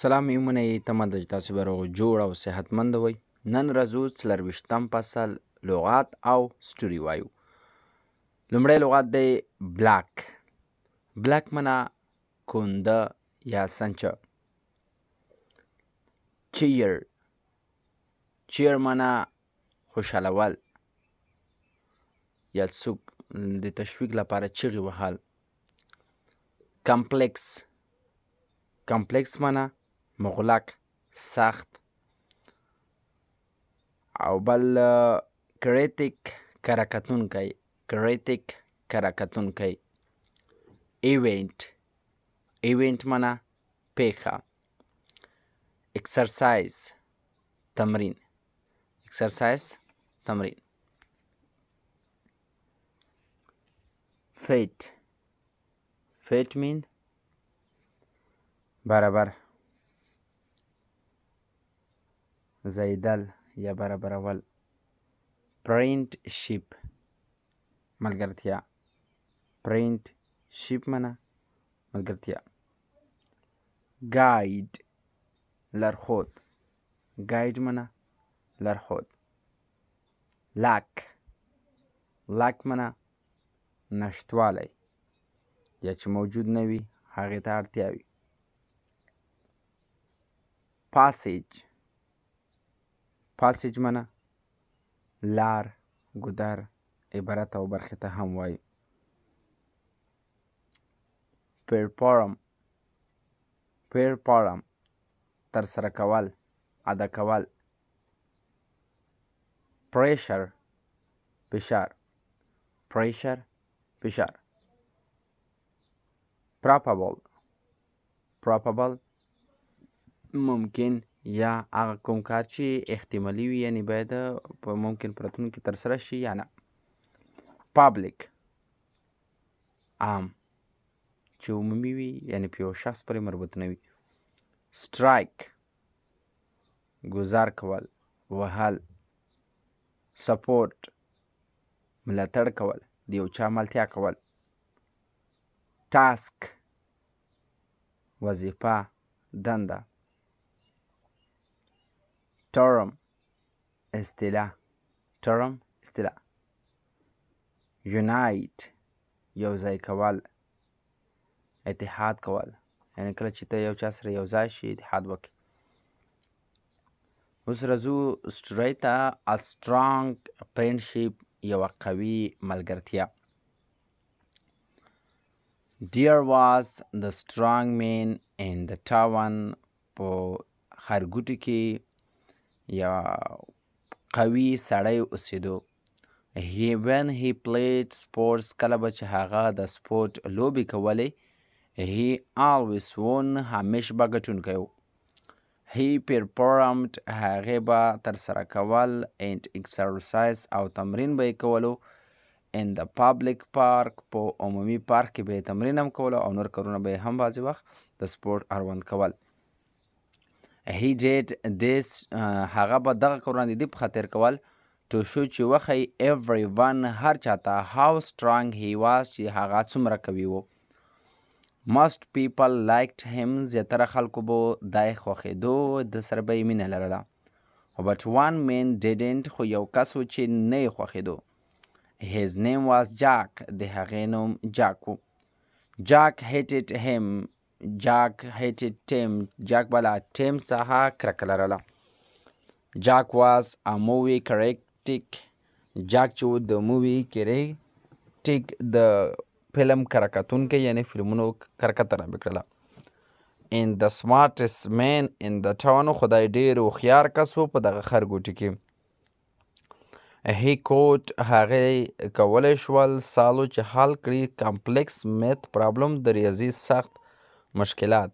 سلام ایمونه تمه د تاسو به جوړ او صحتمند وي نن راځو څلرویشتم فصل لغات او سټوري وایو لومړی لغات دی بلاک بلاک منا کونده یا سنچه چیر چیر منا خوشحالول یا څوک د تشویق لپاره چغې وهل کمپلیکس کمپلیکس معنا مغلق سخت او بل کریتیک کرکتون کوي کریتیک کرکتون کوي ایونت ایونت منا پیخا exercise تمرین exercise تمرین فیٹ فیٹ مین برابر ځایېدل یا برابرول فرینډشیپ ملګرتیا فرینډشیپ معنی ملګرتیا ګاید لارښود ګاید معنی لارښود لاک لاک معنی نشتوالی یا چې موجود نه وي هغې ته اړتیا وي پاسیج پاس ژمنه لار ګودر عبارت او برخې ته هم وایي پرفارم پرفارم ترسره کول ادا کول پریشر فشار پریشر فشار پراپابل پراپابل ممکن یا هغه کوم کار چې احتمالي وي یعنی باید په ممکن پرتون کې ترسره شي یا نه پابلیک عام چې عمومي وي یعنی په یو شخص پورې مربوط نه وي سټرایک گزار کول وهل سپورټ ملاتړ کول د یو چا ملتیا کول ټاسک وظیفه دنده term اصطلاح term اصطلاح unite یو ځای کول اتحاد کول یعنی کله چې ته یو چا سره یو ځای شي اتحاد وکړي اوس راځو سټری ته ا سترانګ فرینډشپ یوه قوي ملګرتیا There was the strong man in the town په ښارګوټي کې یا قوي سړی اوسېدو when he played sports کله به چې هغه د سپورټ لوبې کولې he always won همیش به ګټونکی و he performed هغه به ترسره کول and exercise او تمرین به یې کولو in the public park په عمومي پارک کې به یې تمرین هم کولو او نور کارونه به یې هم بعضې وخت د سپورټ اړوند کول هی did this uh, هغه به دغه قران دی په خاطر کول ټو شو چې وخی ایوری ون هر چاته هاو سترانګ هی واز چې هغه څومره کوي وو مست پیپل لایکډ هیم زیاتره خلکو به دای خوښېدو د سره به یې مینه لرله بټ وان مین ډیډنټ خو یو کس و چې نه یې خوښېدو هیز نیم واز جاک د هغې نوم جاک و جاک هیټډ هیم جاک هیټ ټیم جاک بالا ټیم څخه کرکه لرله جاک واز ا مووی کریکټیک جاک چې د مووی کریکټیک د فلم کرکتونکي یعنی فلمونو کرکته رامبې کړله ان د سمارټست مین ان د ټاون خدای ډېر هوښیار کس و په دغه خرګوټي کې هی کوټ هغې کولی شول سالو چې حل کړي کمپلیکس میت پرابلم د ریاضي سخت مشکلات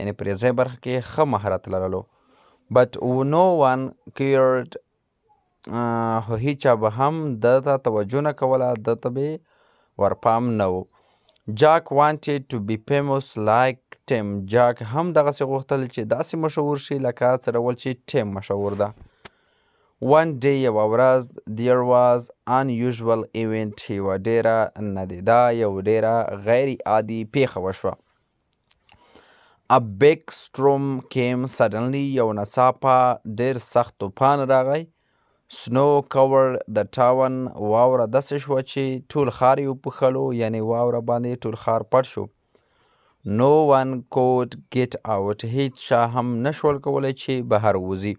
یعنی پریزۍ برخه کې ښه مهارت لرلو بټ نو ون کیرډ خو هیچا به هم ده ته توجه نه کوله ده ته به ورپام نه و جاک وانټډ ټو بی فیموس لایک ټیم جاک هم دغسې غوښتل چې داسې مشهور شي لکه څه ډول چې ټیم مشهور ده ون ډی یوه ورځ دیر واز ان یوژوال ایونټ یوه ډېره نه ده دا یو ډېره غیر عادي پیښه وشوه اب بیک سټروم کیم سډنلی یو ناڅاپه ډېر سخت طوفان راغی سنو کورډ د ټاون واوره داسې شوه چې ټول ښار یې وپوښلو یعنې واوره باندې ټول ښار پټ شو نو ون کوډ ګیټ آوټ هیڅ چا هم نشول کولی چې بهر وځي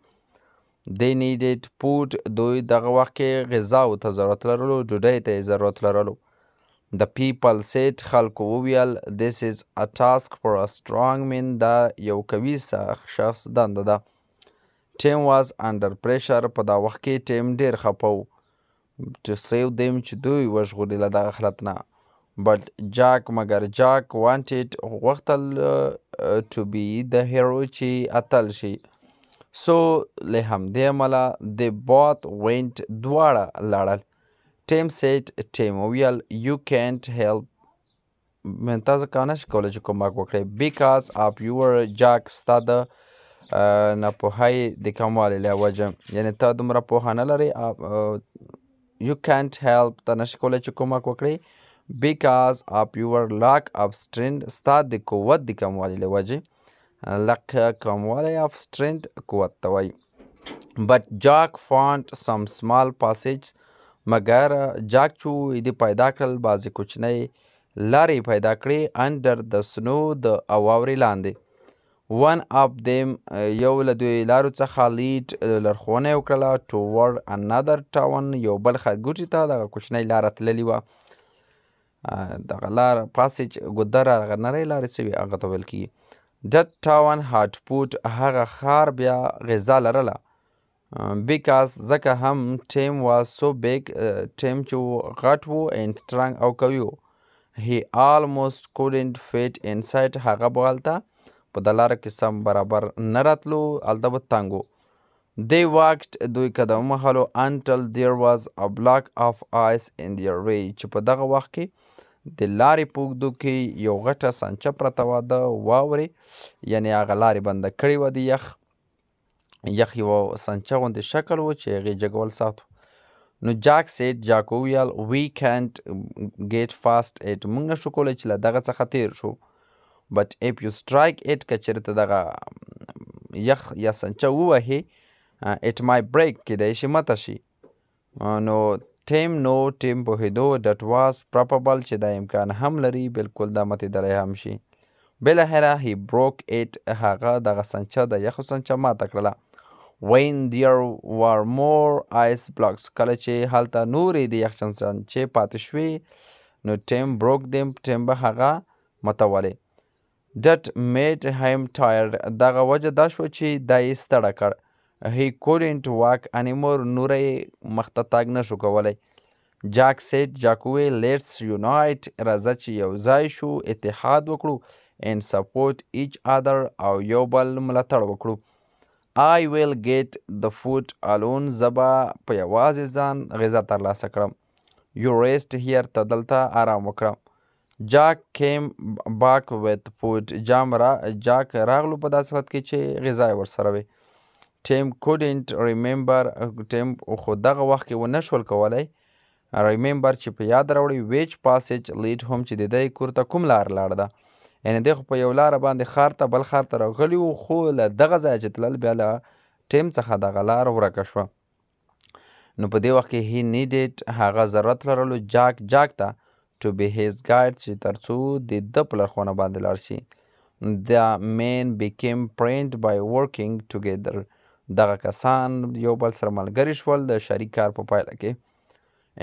دی نیډډ فوډ دوی دغه وخت کې غذا ته ضرورت لرلو ډوډۍ ته یې ضرورت لرلو The people said خلکو وویل this is a task for a strong man دا یو قوي شخص دنده ده ټیم واز انډر پریشر په دا وخت کې ټیم ډیر خپو to save them چې دوی وژغوري له دغه حالت نه but جاک مګر جاک wanted غوښتل to be the hero چې اتل شي so له همدې امله the both went دواړه لاړل ټیم سیټ ټیم ویل یو کانټ هیلپ من تاسو کانه کولای چې کومک وکړي بیکاز اپ یور جاک ستا د نه پوهای د کموالي له وجه یعنی تا دومره پوهه نه لري یو کانټ هیلپ تا نشي کولای چې کومک وکړي بیکاز اپ یور لاک اپ سټرند ستا د قوت د کموالي له وجه لک کموالی اف سټرند قوت ته وایي بٹ جاک فانټ سم سمال پاسیجز مګر جاکچو یې پیدا کړل بعضې کوچنۍ لارې یې پیدا کړې انډر د سنو د واورې لاندې ون اپ دیم یو له دوی لارو څخه لیډ لارښوونه یې وکړله ټوورډ انادر ټاون یو بل ښارګوټي ته دغه کوچنۍ لاره تللې وه دغه لار پاسیج ګودره هغه نرۍ لارې څه وي هغه ته ویل کېږي ډډ ټاون هاټپوټ هغه ښار بیا غذا لرله بیکاز ځکه هم ټیم واز سو بیگ ټیم چې غټ وو اینډ ترنګ او قوي وو هی آلموست کوډنټ فیټ انسایډ هغه به هلته په د لاره کې سم برابر نه راتلو هلته به تنګ وو دی واکټ دوی قدم وهلو انټل دیر واز ا بلاک آف آیس ان دیئر وی چې په دغه وخت کې د لارې په اوږدو کې یو غټه سانچه پرته وه د واورې یعنې هغه لارې بنده کړې وه د یخ یخ یوه سنچه غوندې شکل و چې هغې جګول ساتو نو جاک سیټ جاکو ویل وی کانټ ګیټ فاست ایټ موږ نه شو کولی چې له دغه څخه تیر شو بټ ایف یو سټرایک ایټ که چېرته دغه یخ یا سنچه ووهې ایټ مای بریک کیدای شي مته شي uh, نو ټیم نو ټیم پوهېدو ډټ واز پراپبل چې دا امکان هم لري بلکل دا متېدلی هم شي بلاخره هی بروک ایټ هغه دغه سنچه د یخو سنچه ماته کړله when there were more ice blocks کله چې هلته نورې د یخچال سانچې پاتې شوې نو ټیم بروک دیم ټیم به هغه متولی ډټ میډ هیم ټایرډ دغه وجه دا شوه چې دا یې ستړه کړ هی کولنټ واک انیمور نوره یې مخته تګ نه شو کولی جاک سیټ جاکوی لیټس یونایټ راځه چې یو ځای شو اتحاد وکړو ان سپورټ ایچ ادر او یو بل ملاتړ وکړو I will get the food alone زه به په یوازې ځان غذا ترلاسه کړم You rest here ته دلته آرام وکړه جاک کیم باک ویت فوډ جام را جاک راغلو په داسې حالت کې چې غذا یې ورسره وي ټیم کوډنټ ریممبر ټیم خو دغه وخت کې ونه شول کولی ریممبر چې په یاد راوړي ویچ پاسیج لیډ هم چې د دی کور ته کوم لار لاړ ده یعنی دی خو په یو لار باندې خار ته بل خار ته راغلی وو خو له دغه ځای چې تلل بیا له ټیم څخه دغه لار ورکه شوه نو په دې وخت کې هی نیډډ هغه ضرورت لرلو جاک جاک ته ټو بی هیز ګایډ چې ترڅو د د په لارښوونه باندې لاړ شي دا مین بیکیم پرینټ بای ورکینګ ټوګیدر دغه کسان یو بل سره ملګري شول د شریک کار په پایله کې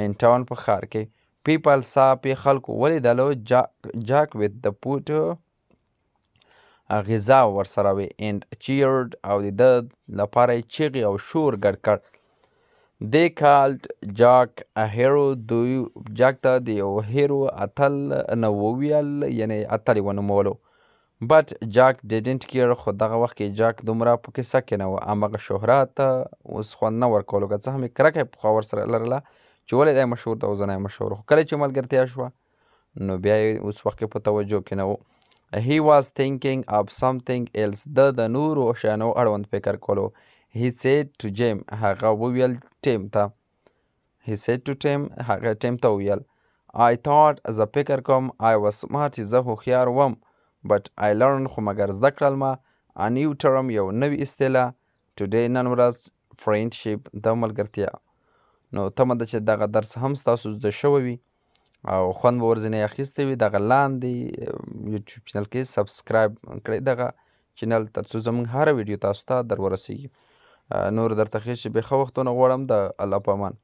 انټاون په ښار کې پیپل صافي خلکو ولیدلو جاک جاک ویت د پوټ غذا ورسره وي اینډ چیرډ او د لپاره چیغې او شور ګډ کړ دی کالټ جاک هیرو دوی جاک ته د یو هیرو اتل نه وویل یعنی اتل یې ونومولو بټ جاک ډیډنټ کیر خو دغه وخت کې جاک دومره په کیسه کې نه و همغه شهرت اوس خوند نه ورکولو که څه هم یې کرکه پخوا ورسره لرله چې ولې دا مشهور ده او زنه مشهور خو کله چې ملګرتیا شوه نو بیا یې اوس وخت په توجه کې نه و هی واز تھینکینګ اف سمثینګ ایلس د د نورو شیانو اړوند فکر کولو هی سیډ ټو جیم هغه وویل ټیم ته هی سیډ ټو ټیم هغه ټیم ته وویل آی تھاټ زه فکر کوم آی واز سمارټ زه هوښیار وم بټ آی لرن خو مګر زده کړل ما ا نیو ټرم یو نوی اصطلاح ټوډی نن ورځ فرینډشپ د ملګرتیا نو تمه ده چې دغه درس هم ستاسو زده شوی وي او خوند به ورځنې اخیستی وي دغه لاندې یوټیوب چینل کې سبسکرایب کړئ دغه چینل تر څو زموږ هره ویډیو تاسو ته در ورسیږي نور درته ښه شي بېخه وختونه غواړم د الله په امان